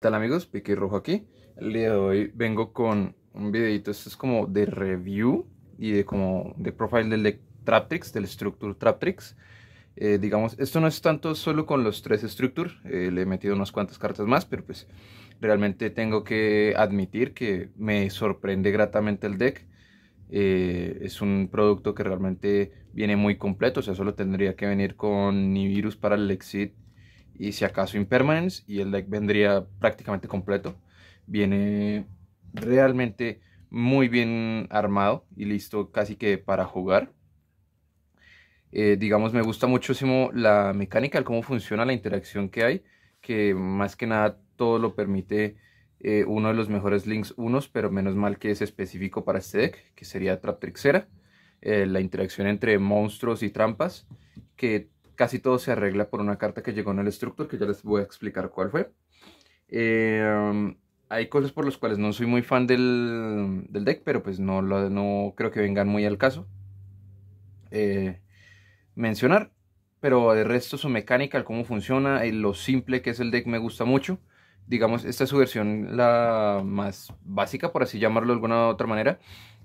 tal amigos? Piqui Rojo aquí. El día de hoy vengo con un videito, esto es como de review y de como de profile del Traptrix, del Structure Traptrix. Eh, digamos, esto no es tanto solo con los tres Structure, eh, le he metido unas cuantas cartas más, pero pues realmente tengo que admitir que me sorprende gratamente el deck. Eh, es un producto que realmente viene muy completo, o sea, solo tendría que venir con Nivirus para el Exit y si acaso Impermanence y el deck vendría prácticamente completo. Viene realmente muy bien armado y listo casi que para jugar. Eh, digamos, me gusta muchísimo la mecánica, cómo funciona la interacción que hay, que más que nada todo lo permite eh, uno de los mejores links unos, pero menos mal que es específico para este deck, que sería Traptrixera. Eh, la interacción entre monstruos y trampas, que Casi todo se arregla por una carta que llegó en el Structure, que ya les voy a explicar cuál fue. Em, hay cosas por las cuales no soy muy fan del, deck, pero pues no, lo, no creo que vengan muy al caso eh, mencionar. Pero de resto su mecánica, cómo funciona, y eh, lo simple que es el deck me gusta mucho. Digamos, esta es su versión la más básica, por así llamarlo de alguna otra manera.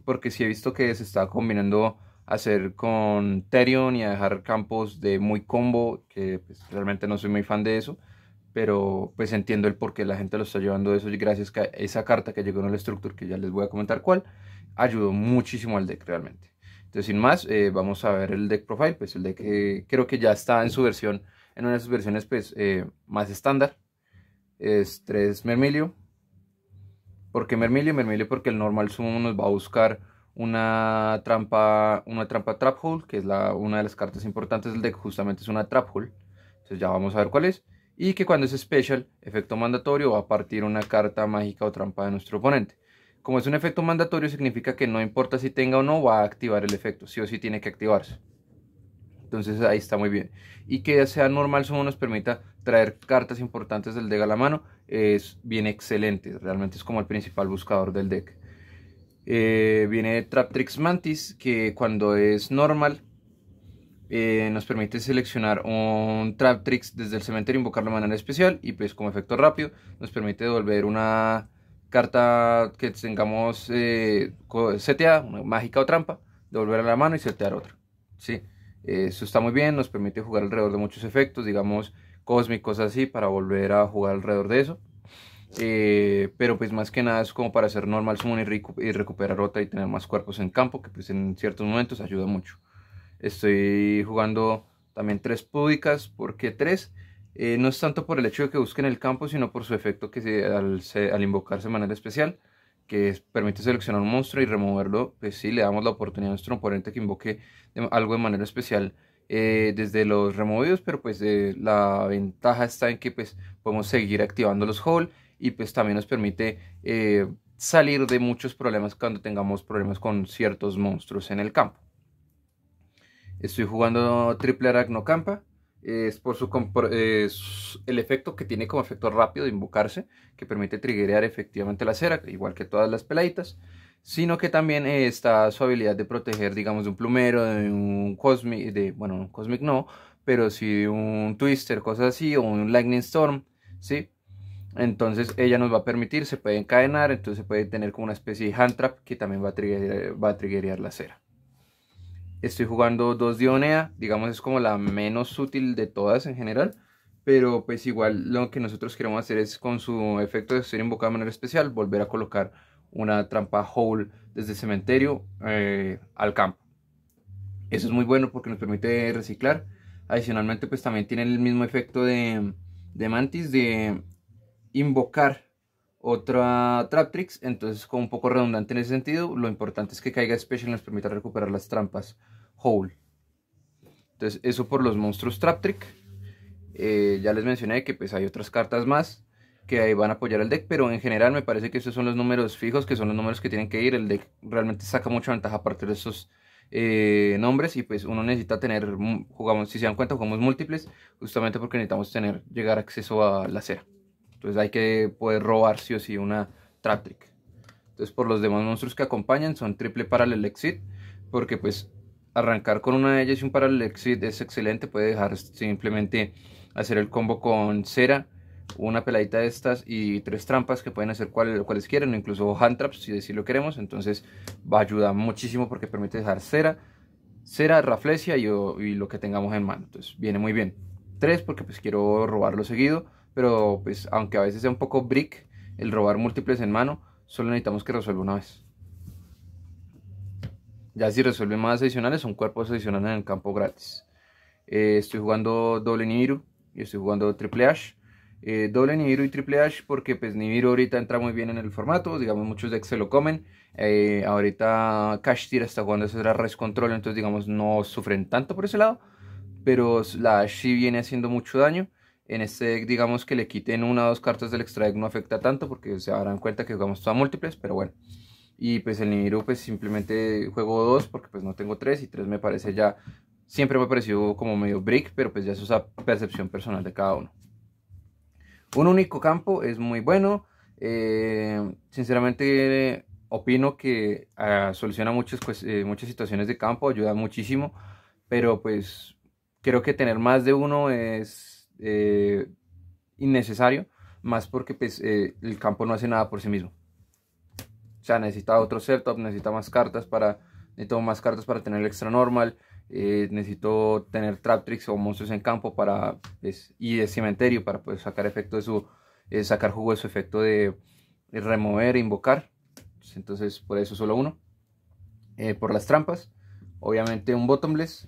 Porque sí he visto que se está combinando hacer con Terion y a dejar campos de muy combo, que pues, realmente no soy muy fan de eso, pero pues entiendo el por qué la gente lo está llevando eso y gracias a esa carta que llegó en el Structure, que ya les voy a comentar cuál, ayudó muchísimo al deck realmente. Entonces sin más, eh, vamos a ver el deck profile, pues el deck creo que ya está en su versión, en una de sus versiones pues eh, más estándar, es 3 Mermilio. ¿Por qué Mermilio? Mermilio porque el normal sumo nos va a buscar una trampa, una trampa trap hole, que es la, una de las cartas importantes del deck, justamente es una trap hole. Entonces ya vamos a ver cuál es. Y que cuando es special, efecto mandatorio, va a partir una carta mágica o trampa de nuestro oponente. Como es un efecto mandatorio, significa que no importa si tenga o no, va a activar el efecto. Sí o sí tiene que activarse. Entonces ahí está muy bien. Y que sea normal solo nos permita traer cartas importantes del deck a la mano. Es bien excelente. Realmente es como el principal buscador del deck. Eh, viene Trap Tricks Mantis, que cuando es normal eh, nos permite seleccionar un Trap Tricks desde el cementerio, invocarlo de manera especial y pues como efecto rápido nos permite devolver una carta que tengamos eh, seteada, una mágica o trampa, devolver a la mano y setear otra. ¿sí? Eso está muy bien, nos permite jugar alrededor de muchos efectos, digamos cósmicos así, para volver a jugar alrededor de eso. Eh, pero pues más que nada es como para hacer normal summon y, recuperar otra y tener más cuerpos en campo, que pues en ciertos momentos ayuda mucho. Estoy jugando también tres púdicas, porque tres eh, no es tanto por el hecho de que busquen el campo, sino por su efecto que al, invocarse de manera especial, que permite seleccionar un monstruo y removerlo, pues sí, le damos la oportunidad a nuestro oponente que invoque algo de manera especial. Eh, desde los removidos, pero pues la ventaja está en que pues podemos seguir activando los hall y pues también nos permite eh, salir de muchos problemas cuando tengamos problemas con ciertos monstruos en el campo. Estoy jugando triple Arachnocampa. Es por su el efecto que tiene como efecto rápido de invocarse, que permite triggerear efectivamente la cera, igual que todas las peladitas, sino que también eh, está su habilidad de proteger, digamos, de un plumero, de un cosmic, de, bueno, un cosmic no, pero sí un twister, cosas así, o un lightning storm, ¿sí? Entonces ella nos va a permitir, se puede encadenar, entonces se puede tener como una especie de hand trap que también va a, trigger, la cera. Estoy jugando dos Dionea, digamos es como la menos útil de todas en general, pero pues igual lo que nosotros queremos hacer es con su efecto de ser invocado de manera especial, volver a colocar una trampa hole desde el cementerio eh, al campo. Eso es muy bueno porque nos permite reciclar. Adicionalmente pues también tiene el mismo efecto de, de mantis de invocar otra Traptrix, entonces como un poco redundante en ese sentido, lo importante es que caiga Special y nos permita recuperar las trampas Hole. Entonces eso por los monstruos Traptrick. Eh, ya les mencioné que pues hay otras cartas más que ahí van a apoyar el deck, pero en general me parece que esos son los números fijos, que son los números que tienen que ir. El deck realmente saca mucha ventaja a partir de esos eh, nombres y pues uno necesita tener, jugamos, si se dan cuenta, jugamos múltiples, justamente porque necesitamos tener, llegar acceso a la cera. Entonces hay que poder robar sí o sí una trap trick. Entonces por los demás monstruos que acompañan son triple parallel exit. Porque pues arrancar con una de ellas y un parallel exit es excelente. Puede dejar simplemente hacer el combo con cera. Una peladita de estas y tres trampas que pueden hacer cuales quieran, incluso hand traps si así lo queremos. Entonces va a ayudar muchísimo porque permite dejar cera, cera, raflesia y lo que tengamos en mano. Entonces viene muy bien. Tres porque pues quiero robarlo seguido pero pues aunque a veces sea un poco brick el robar múltiples en mano, solo necesitamos que resuelva una vez. Ya si resuelve más adicionales, son cuerpos adicionales en el campo gratis. Eh, estoy jugando doble Nibiru y estoy jugando triple Ash. Eh, doble Nibiru y triple Ash porque pues Nibiru ahorita entra muy bien en el formato, digamos muchos decks se lo comen. Eh, ahorita Cash Tira está jugando eso era Res Control, entonces digamos no sufren tanto por ese lado. Pero la Ash sí viene haciendo mucho daño. En este deck, digamos que le quiten una o dos cartas del extra deck no afecta tanto porque se darán cuenta que jugamos todas múltiples, pero bueno. Y pues el Nibiru pues simplemente juego dos porque pues no tengo tres y tres me parece ya... Siempre me ha parecido como medio brick, pero pues ya eso es a percepción personal de cada uno. Un único campo es muy bueno. Eh, sinceramente opino que ah, soluciona muchas, pues, eh, muchas situaciones de campo, ayuda muchísimo, pero pues creo que tener más de uno es eh, innecesario, más porque pues, eh, el campo no hace nada por sí mismo. O sea, necesita otro setup, necesita más cartas para, necesito más cartas para tener el extra normal, eh, necesito tener trap tricks o monstruos en campo para, ir pues, y de cementerio para poder sacar efecto de su, sacar jugo de su efecto de, de remover e invocar. Entonces, por eso solo uno. por las trampas, obviamente un bottomless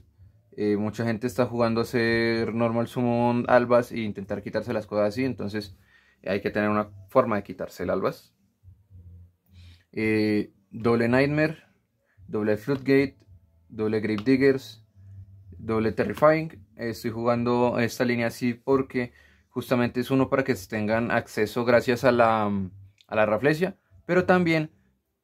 eh, mucha gente está jugando a ser normal summon albas e intentar quitarse las cosas así, entonces eh, hay que tener una forma de quitarse el albas. Eh, doble Nightmare, doble Floodgate, doble Grip Diggers, doble Terrifying. estoy jugando esta línea así porque justamente es uno para que tengan acceso gracias a la, a la raflesia, pero también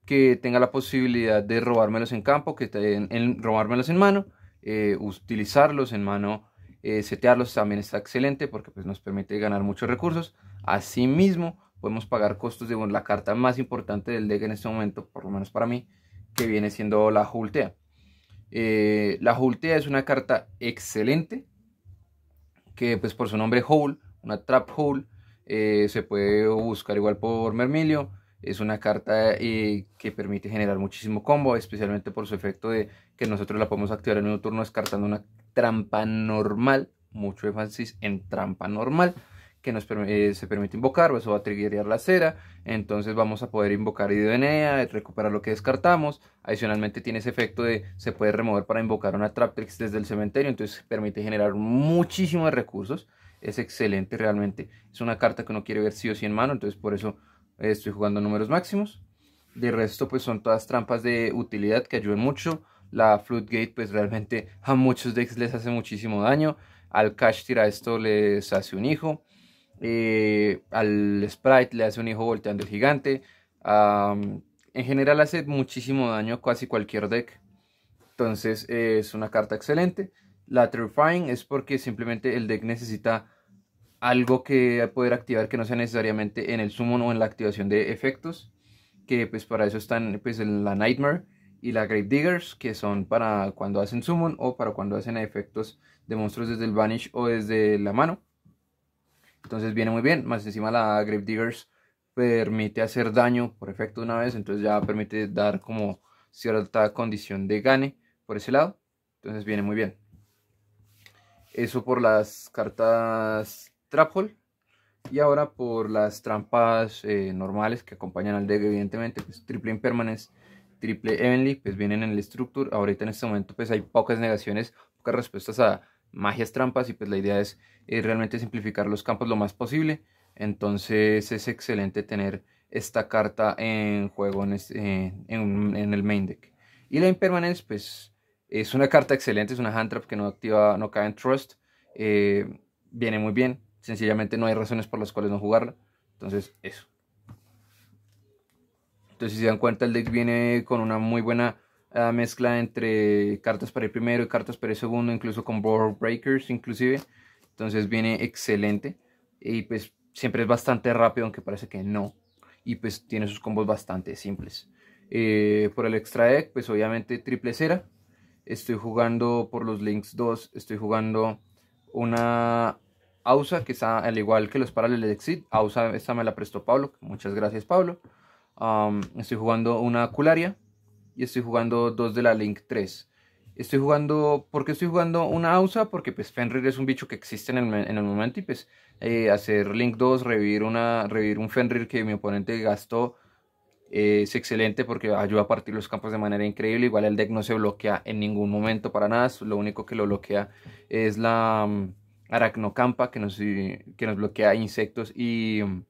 que tenga la posibilidad de robármelos en campo, que estén en robármelos en mano eh, utilizarlos en mano, eh, setearlos también está excelente porque pues, nos permite ganar muchos recursos. Asimismo, podemos pagar costos de la carta más importante del deck en este momento, por lo menos para mí, que viene siendo la Hultea. Eh, la Hultea es una carta excelente que pues por su nombre Hole, una Trap Hole, se puede buscar igual por Mermilio es una carta eh, que permite generar muchísimo combo, especialmente por su efecto de que nosotros la podemos activar en un turno descartando una trampa normal, mucho énfasis en trampa normal, que nos eh, se permite invocar, eso va a triggerar la cera, entonces vamos a poder invocar idonea recuperar lo que descartamos, adicionalmente tiene ese efecto de se puede remover para invocar una Traptrix desde el cementerio, entonces permite generar muchísimos recursos, es excelente realmente, es una carta que no quiere ver sí o sí en mano, entonces por eso estoy jugando números máximos. De resto, pues son todas trampas de utilidad que ayudan mucho. La Floodgate, pues realmente a muchos decks les hace muchísimo daño. Al Cash Tira esto les hace un hijo. Eh, al Sprite le hace un hijo volteando el gigante. en general hace muchísimo daño a casi cualquier deck. Entonces es una carta excelente. La Terrifying es porque simplemente el deck necesita algo que poder activar que no sea necesariamente en el summon o en la activación de efectos, que pues para eso están pues la Nightmare y la Grave Diggers, que son para cuando hacen summon o para cuando hacen efectos de monstruos desde el Vanish o desde la mano. Entonces viene muy bien, más encima la Grave Diggers permite hacer daño por efecto una vez, entonces ya permite dar como cierta condición de gane por ese lado, entonces viene muy bien. Eso por las cartas trap y ahora por las trampas eh, normales que acompañan al deck evidentemente pues triple impermanence triple evenly pues vienen en el structure ahorita en este momento pues hay pocas negaciones pocas respuestas a magias trampas y pues la idea es eh, realmente simplificar los campos lo más posible entonces es excelente tener esta carta en juego en, eh, en, en el main deck y la impermanence pues es una carta excelente es una hand trap que no activa no cae en trust viene muy bien Sencillamente no hay razones por las cuales no jugarla. Entonces, eso. Entonces, si se dan cuenta, el deck viene con una muy buena ah, mezcla entre cartas para el primero y cartas para el segundo, incluso con board breakers, inclusive. Entonces, viene excelente. Y pues siempre es bastante rápido, aunque parece que no. Y pues tiene sus combos bastante simples. Eh, por el extra deck, pues obviamente triple cera. Estoy jugando por los links 2, estoy jugando una AUSA, que está al igual que los paraleles Exit. AUSA, esta me la prestó Pablo. Muchas gracias, Pablo. estoy jugando una Cularia y estoy jugando dos de la Link 3. Estoy jugando, ¿por qué estoy jugando una AUSA? Porque pues Fenrir es un bicho que existe en el, en el momento y pues eh, hacer Link 2, revivir, una, revivir un Fenrir que mi oponente gastó eh, es excelente porque ayuda a partir los campos de manera increíble. Igual el deck no se bloquea en ningún momento para nada, lo único que lo bloquea es la Arachnocampa que nos, que nos bloquea insectos y mm,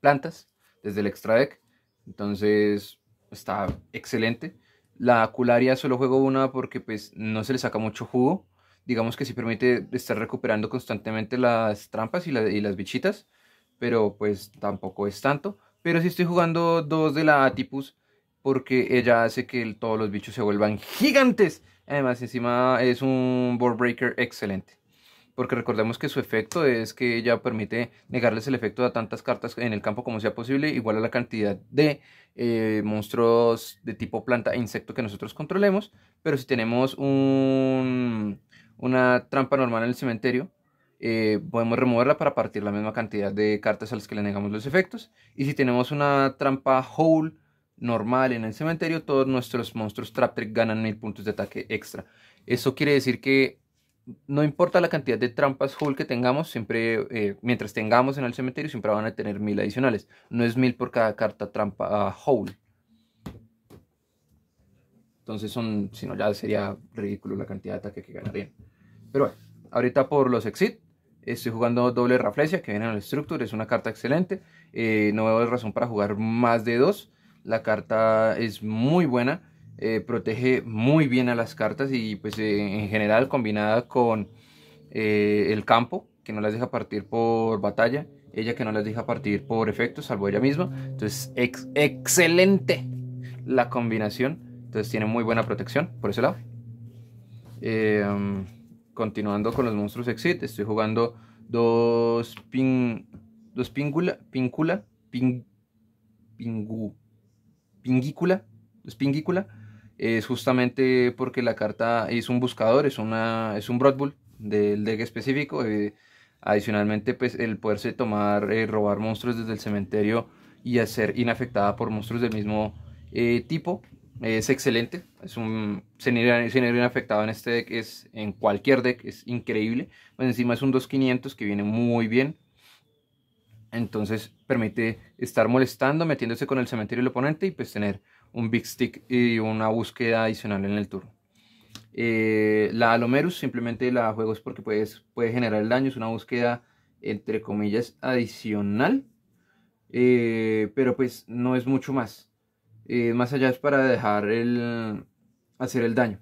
plantas desde el extra deck Entonces está excelente. La cularia solo juego una porque pues no se le saca mucho jugo. Digamos que sí permite estar recuperando constantemente las trampas y, las bichitas. Pero pues tampoco es tanto. Pero si estoy jugando dos de la Atipus porque ella hace que todos los bichos se vuelvan gigantes. Además encima es un board breaker excelente porque recordemos que su efecto es que ya permite negarles el efecto a tantas cartas en el campo como sea posible, igual a la cantidad de eh, monstruos de tipo planta e insecto que nosotros controlemos, pero si tenemos un, una trampa normal en el cementerio, eh, podemos removerla para partir la misma cantidad de cartas a las que le negamos los efectos, y si tenemos una trampa hole normal en el cementerio, todos nuestros monstruos Trap ganan mil puntos de ataque extra. Eso quiere decir que no importa la cantidad de trampas Hull que tengamos, siempre, eh, mientras tengamos en el cementerio, siempre van a tener mil adicionales. No es mil por cada carta trampa hole Entonces son, si no ya sería ridículo la cantidad de ataque que ganarían. Pero bueno, ahorita por los exit, estoy jugando doble Raflesia que viene en el Structure, es una carta excelente. Eh, no veo razón para jugar más de dos. La carta es muy buena eh, protege muy bien a las cartas y pues eh, en general combinada con eh, el campo que no las deja partir por batalla, ella que no las deja partir por efectos, salvo ella misma. Entonces, excelente la combinación. Entonces tiene muy buena protección por ese lado. Em, continuando con los monstruos Exit, estoy jugando dos ping dos pingula, pingula ping, pingu, pingícula, dos pingícula es justamente porque la carta es un buscador, es, una, es un Broadbull del deck específico. Eh, adicionalmente, pues el poderse tomar, eh, robar monstruos desde el cementerio y hacer inafectada por monstruos del mismo eh, tipo es excelente. Es un Cenir inafectado en este deck, es en cualquier deck, es increíble. Pues encima es un 2500 que viene muy bien. Entonces permite estar molestando, metiéndose con el cementerio del oponente y pues tener un big stick y una búsqueda adicional en el turno. Eh, la Alomerus simplemente la juego es porque puedes, puede generar el daño, es una búsqueda entre comillas adicional, eh, pero pues no es mucho más. Eh, más allá es para dejar el hacer el daño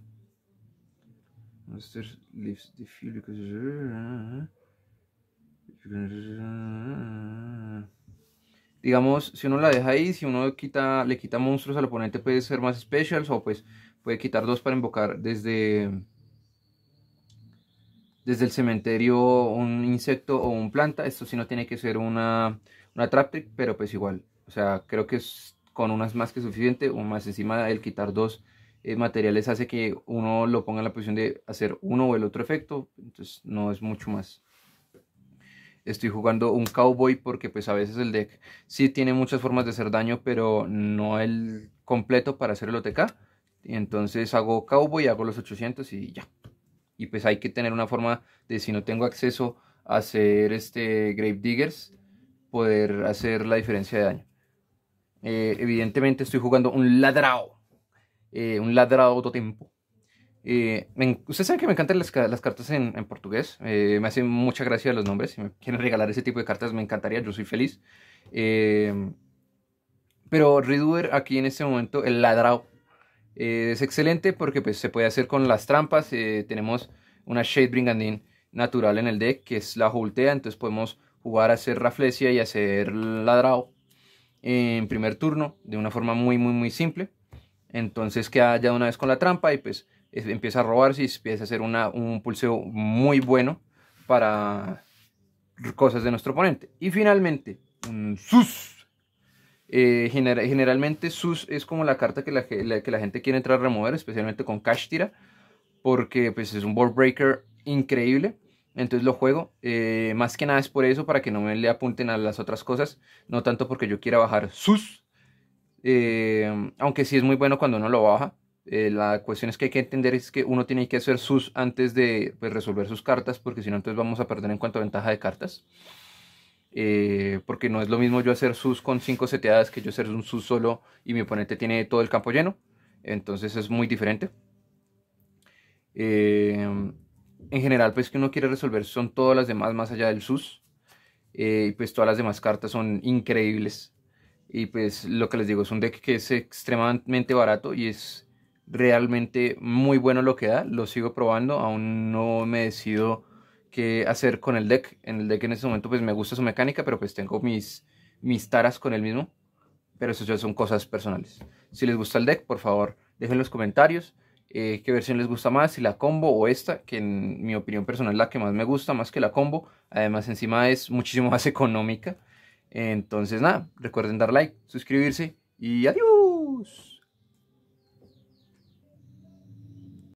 digamos, si uno la deja ahí, si uno quita, le quita monstruos al oponente puede ser más specials o pues puede quitar dos para invocar desde, desde el cementerio un insecto o un planta. Esto sí no tiene que ser una, una pero pues igual. O sea, creo que es con unas más que suficiente, O más encima el quitar dos eh, materiales hace que uno lo ponga en la posición de hacer uno o el otro efecto, entonces no es mucho más estoy jugando un cowboy porque pues a veces el deck sí tiene muchas formas de hacer daño, pero no el completo para hacer el OTK. Y entonces hago cowboy, hago los 800 y ya. Y pues hay que tener una forma de si no tengo acceso a hacer este Grave Diggers, poder hacer la diferencia de daño. Eh, evidentemente estoy jugando un ladrado. Eh, un ladrado todo tiempo. Eh, ustedes saben que me encantan las, cartas en, portugués. Eh, me hacen mucha gracia los nombres. Si me quieren regalar ese tipo de cartas, me encantaría. Yo soy feliz. Eh, pero Reduer aquí en este momento, el ladrao, es excelente porque pues, se puede hacer con las trampas. tenemos una Shade Brigandine natural en el deck, que es la Joltea. Entonces podemos jugar a hacer Raflesia y hacer ladrao en primer turno de una forma muy, muy, muy simple. Entonces queda ya una vez con la trampa y pues empieza a robarse y empieza a hacer un pulseo muy bueno para cosas de nuestro oponente. Y finalmente, un sus. Eh, generalmente sus es como la carta que la, que la gente quiere entrar a remover, especialmente con cash tira, porque pues es un board breaker increíble. Entonces lo juego, eh, más que nada es por eso, para que no me le apunten a las otras cosas, no tanto porque yo quiera bajar sus, eh, aunque sí es muy bueno cuando uno lo baja. Eh, la cuestión es que hay que entender es que uno tiene que hacer sus antes de pues, resolver sus cartas, porque si no, entonces vamos a perder en cuanto a ventaja de cartas. Eh, porque no es lo mismo yo hacer sus con 5 seteadas que yo hacer un sus solo y mi oponente tiene todo el campo lleno. Entonces es muy diferente. en general, pues que uno quiere resolver son todas las demás más allá del sus. pues todas las demás cartas son increíbles y pues lo que les digo, es un deck que es extremadamente barato y es realmente muy bueno lo que da. Lo sigo probando, aún no me decido qué hacer con el deck. En el deck en este momento pues me gusta su mecánica, pero pues tengo mis, mis taras con el mismo. Pero eso ya son cosas personales. Si les gusta el deck, por favor, dejen los comentarios eh, qué versión les gusta más, si la combo o esta, que en mi opinión personal es la que más me gusta, más que la combo. Además encima es muchísimo más económica. Entonces nada, recuerden dar like, suscribirse y adiós.